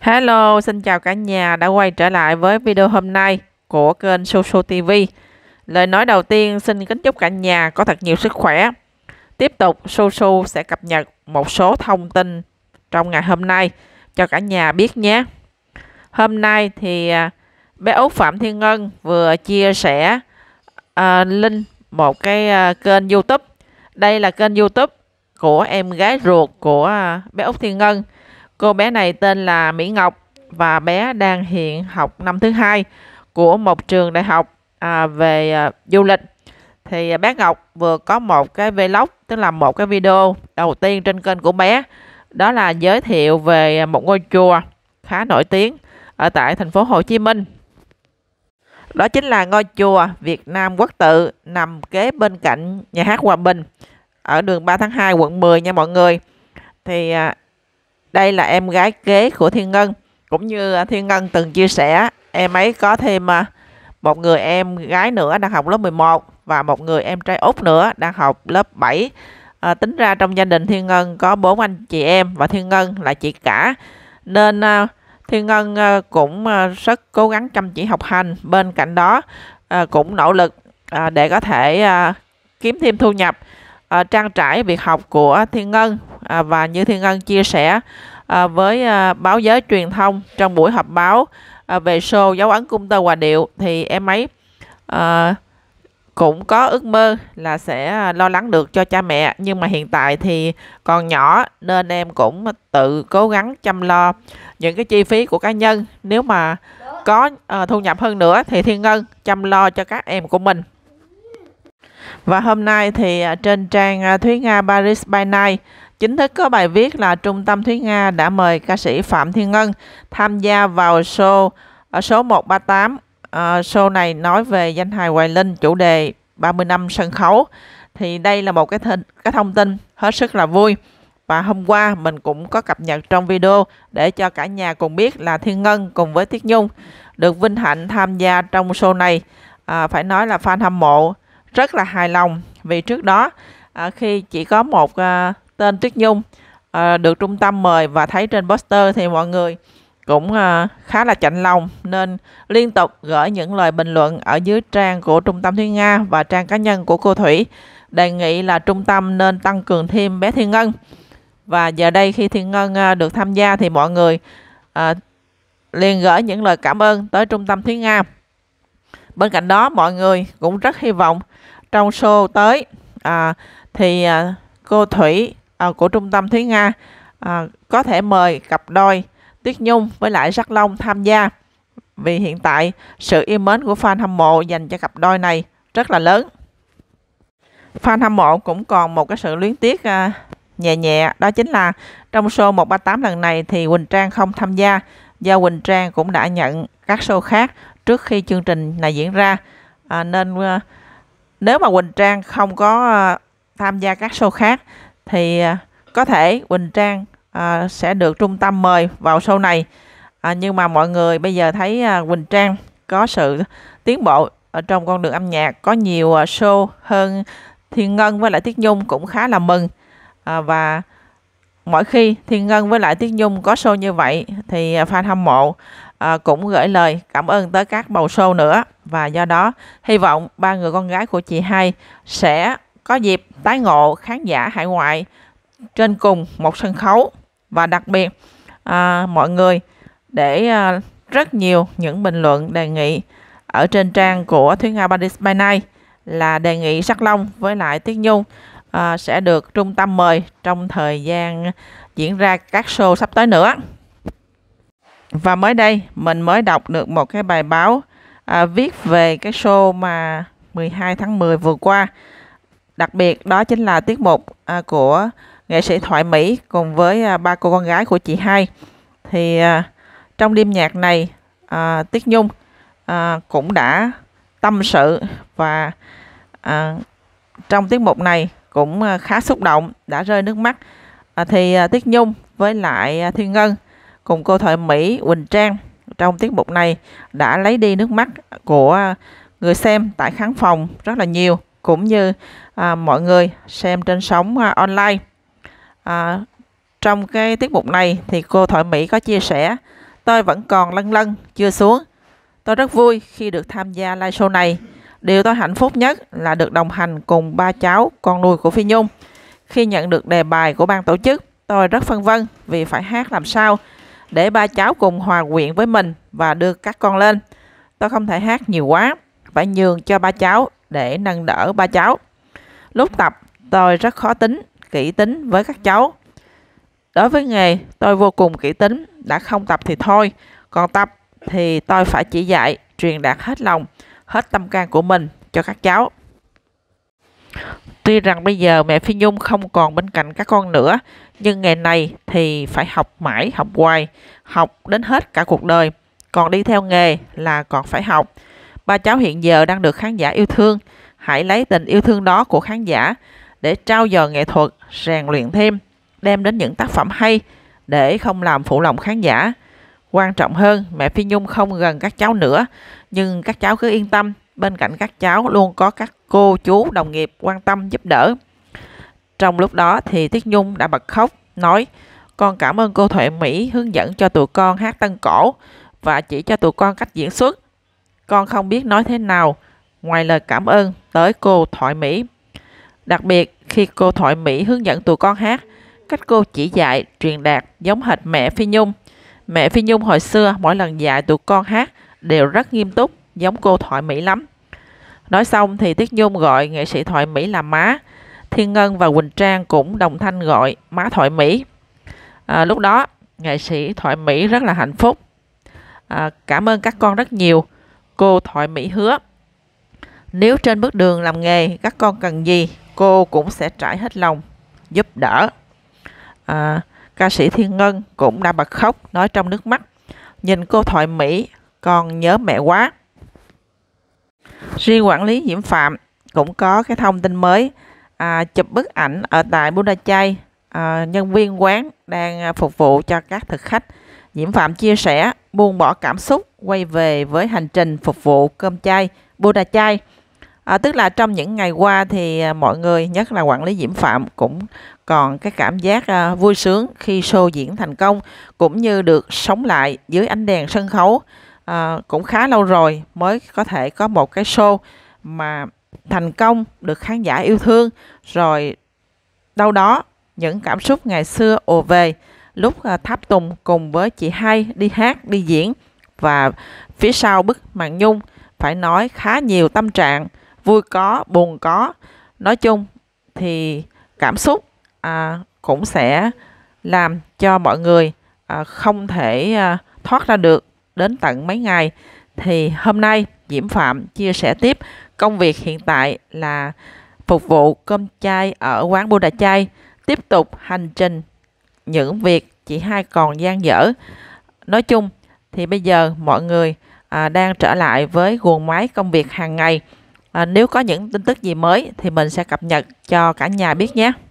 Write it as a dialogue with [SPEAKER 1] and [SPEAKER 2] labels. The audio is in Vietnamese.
[SPEAKER 1] Hello, xin chào cả nhà đã quay trở lại với video hôm nay của kênh Soso TV. Lời nói đầu tiên xin kính chúc cả nhà có thật nhiều sức khỏe. Tiếp tục Soso sẽ cập nhật một số thông tin trong ngày hôm nay cho cả nhà biết nhé. Hôm nay thì à, bé Út Phạm Thiên Ngân vừa chia sẻ uh, link một cái uh, kênh YouTube. Đây là kênh YouTube của em gái ruột của uh, bé Út Thiên Ngân Cô bé này tên là Mỹ Ngọc và bé đang hiện học năm thứ hai của một trường đại học à, về à, du lịch. Thì à, bé Ngọc vừa có một cái vlog, tức là một cái video đầu tiên trên kênh của bé. Đó là giới thiệu về một ngôi chùa khá nổi tiếng ở tại thành phố Hồ Chí Minh. Đó chính là ngôi chùa Việt Nam Quốc Tự nằm kế bên cạnh nhà hát Hòa Bình ở đường 3 tháng 2 quận 10 nha mọi người. Thì à, đây là em gái kế của Thiên Ngân. Cũng như à, Thiên Ngân từng chia sẻ, em ấy có thêm à, một người em gái nữa đang học lớp 11 và một người em trai út nữa đang học lớp 7. À, tính ra trong gia đình Thiên Ngân có bốn anh chị em và Thiên Ngân là chị cả. Nên à, Thiên Ngân à, cũng à, rất cố gắng chăm chỉ học hành. Bên cạnh đó à, cũng nỗ lực à, để có thể à, kiếm thêm thu nhập à, trang trải việc học của Thiên Ngân à, và như Thiên Ngân chia sẻ à, với à, báo giới truyền thông trong buổi họp báo à, về show dấu ấn cung tơ hòa điệu thì em ấy à, cũng có ước mơ là sẽ à, lo lắng được cho cha mẹ nhưng mà hiện tại thì còn nhỏ nên em cũng tự cố gắng chăm lo những cái chi phí của cá nhân nếu mà có à, thu nhập hơn nữa thì Thiên Ngân chăm lo cho các em của mình và hôm nay thì à, trên trang à, Thúy Nga Paris by Night Chính thức có bài viết là Trung tâm Thúy Nga đã mời ca sĩ Phạm Thiên Ngân tham gia vào show ờ, số 138. À, ờ, show này nói về danh hài Hoài Linh chủ đề 30 năm sân khấu. Thì đây là một cái, th- cái thông tin hết sức là vui. Và hôm qua mình cũng có cập nhật trong video để cho cả nhà cùng biết là Thiên Ngân cùng với Tiết Nhung được vinh hạnh tham gia trong show này. À, phải nói là fan hâm mộ rất là hài lòng vì trước đó à, khi chỉ có một à, tên Tuyết Nhung à, được trung tâm mời và thấy trên poster thì mọi người cũng à, khá là chạnh lòng nên liên tục gửi những lời bình luận ở dưới trang của trung tâm Thúy Nga và trang cá nhân của cô Thủy đề nghị là trung tâm nên tăng cường thêm bé Thiên Ngân và giờ đây khi Thiên Ngân à, được tham gia thì mọi người à, liền gửi những lời cảm ơn tới trung tâm Thúy Nga bên cạnh đó mọi người cũng rất hy vọng trong show tới à, thì à, cô Thủy À, của Trung tâm Thúy Nga à, có thể mời cặp đôi Tuyết Nhung với lại Sắc Long tham gia vì hiện tại sự yêu mến của fan hâm mộ dành cho cặp đôi này rất là lớn. Fan hâm mộ cũng còn một cái sự luyến tiếc à, nhẹ nhẹ đó chính là trong show 138 lần này thì Quỳnh Trang không tham gia do Quỳnh Trang cũng đã nhận các show khác trước khi chương trình này diễn ra à, nên à, nếu mà Quỳnh Trang không có à, tham gia các show khác thì à, có thể Quỳnh Trang à, sẽ được trung tâm mời vào show này à, nhưng mà mọi người bây giờ thấy à, Quỳnh Trang có sự tiến bộ ở trong con đường âm nhạc có nhiều à, show hơn Thiên Ngân với lại Tiết Nhung cũng khá là mừng à, và mỗi khi Thiên Ngân với lại Tiết Nhung có show như vậy thì à, fan hâm mộ à, cũng gửi lời cảm ơn tới các bầu show nữa và do đó hy vọng ba người con gái của chị hai sẽ có dịp tái ngộ khán giả hải ngoại trên cùng một sân khấu và đặc biệt à, mọi người để à, rất nhiều những bình luận đề nghị ở trên trang của Thúy Nga Paris by Night là đề nghị Sắc Long với lại Tiết Nhung à, sẽ được trung tâm mời trong thời gian diễn ra các show sắp tới nữa. Và mới đây mình mới đọc được một cái bài báo à, viết về cái show mà 12 tháng 10 vừa qua Đặc biệt đó chính là tiết mục à, của nghệ sĩ Thoại Mỹ cùng với à, ba cô con gái của chị hai. Thì à, trong đêm nhạc này, à, Tiết Nhung à, cũng đã tâm sự và à, trong tiết mục này cũng à, khá xúc động, đã rơi nước mắt. À, thì à, Tiết Nhung với lại à, Thiên Ngân cùng cô Thoại Mỹ, Quỳnh Trang trong tiết mục này đã lấy đi nước mắt của à, người xem tại khán phòng rất là nhiều cũng như à, mọi người xem trên sóng à, online. À, trong cái tiết mục này thì cô Thoại Mỹ có chia sẻ tôi vẫn còn lân lân chưa xuống. Tôi rất vui khi được tham gia live show này. Điều tôi hạnh phúc nhất là được đồng hành cùng ba cháu con nuôi của Phi Nhung. Khi nhận được đề bài của ban tổ chức, tôi rất phân vân vì phải hát làm sao để ba cháu cùng hòa quyện với mình và đưa các con lên. Tôi không thể hát nhiều quá, phải nhường cho ba cháu để nâng đỡ ba cháu. Lúc tập, tôi rất khó tính, kỹ tính với các cháu. Đối với nghề, tôi vô cùng kỹ tính, đã không tập thì thôi, còn tập thì tôi phải chỉ dạy, truyền đạt hết lòng, hết tâm can của mình cho các cháu. Tuy rằng bây giờ mẹ Phi Nhung không còn bên cạnh các con nữa, nhưng nghề này thì phải học mãi, học hoài, học đến hết cả cuộc đời. Còn đi theo nghề là còn phải học. Ba cháu hiện giờ đang được khán giả yêu thương hãy lấy tình yêu thương đó của khán giả để trao dồi nghệ thuật, rèn luyện thêm, đem đến những tác phẩm hay để không làm phụ lòng khán giả. Quan trọng hơn, mẹ Phi Nhung không gần các cháu nữa, nhưng các cháu cứ yên tâm, bên cạnh các cháu luôn có các cô chú đồng nghiệp quan tâm giúp đỡ. Trong lúc đó thì Tiết Nhung đã bật khóc, nói Con cảm ơn cô Thuệ Mỹ hướng dẫn cho tụi con hát tân cổ và chỉ cho tụi con cách diễn xuất. Con không biết nói thế nào, ngoài lời cảm ơn tới cô Thoại Mỹ. Đặc biệt khi cô Thoại Mỹ hướng dẫn tụi con hát, cách cô chỉ dạy, truyền đạt giống hệt mẹ Phi Nhung. Mẹ Phi Nhung hồi xưa mỗi lần dạy tụi con hát đều rất nghiêm túc, giống cô Thoại Mỹ lắm. Nói xong thì Tiết Nhung gọi nghệ sĩ Thoại Mỹ là má. Thiên Ngân và Quỳnh Trang cũng đồng thanh gọi má Thoại Mỹ. À, lúc đó, nghệ sĩ Thoại Mỹ rất là hạnh phúc. À, cảm ơn các con rất nhiều. Cô Thoại Mỹ hứa nếu trên bước đường làm nghề các con cần gì, cô cũng sẽ trải hết lòng giúp đỡ. À, ca sĩ Thiên Ngân cũng đã bật khóc nói trong nước mắt. Nhìn cô thoại mỹ, con nhớ mẹ quá. Riêng quản lý Diễm Phạm cũng có cái thông tin mới à, chụp bức ảnh ở tại Budapest à, nhân viên quán đang phục vụ cho các thực khách. Diễm Phạm chia sẻ buông bỏ cảm xúc quay về với hành trình phục vụ cơm chay Buddha chay à, tức là trong những ngày qua thì à, mọi người nhất là quản lý diễm phạm cũng còn cái cảm giác à, vui sướng khi show diễn thành công cũng như được sống lại dưới ánh đèn sân khấu à, cũng khá lâu rồi mới có thể có một cái show mà thành công được khán giả yêu thương rồi đâu đó những cảm xúc ngày xưa ồ về lúc à, Tháp Tùng cùng với chị Hai đi hát, đi diễn và phía sau bức màn nhung phải nói khá nhiều tâm trạng vui có buồn có nói chung thì cảm xúc à, cũng sẽ làm cho mọi người à, không thể à, thoát ra được đến tận mấy ngày thì hôm nay Diễm Phạm chia sẻ tiếp công việc hiện tại là phục vụ cơm chay ở quán Buddha Chay tiếp tục hành trình những việc chị hai còn gian dở nói chung thì bây giờ mọi người à, đang trở lại với guồng máy công việc hàng ngày à, nếu có những tin tức gì mới thì mình sẽ cập nhật cho cả nhà biết nhé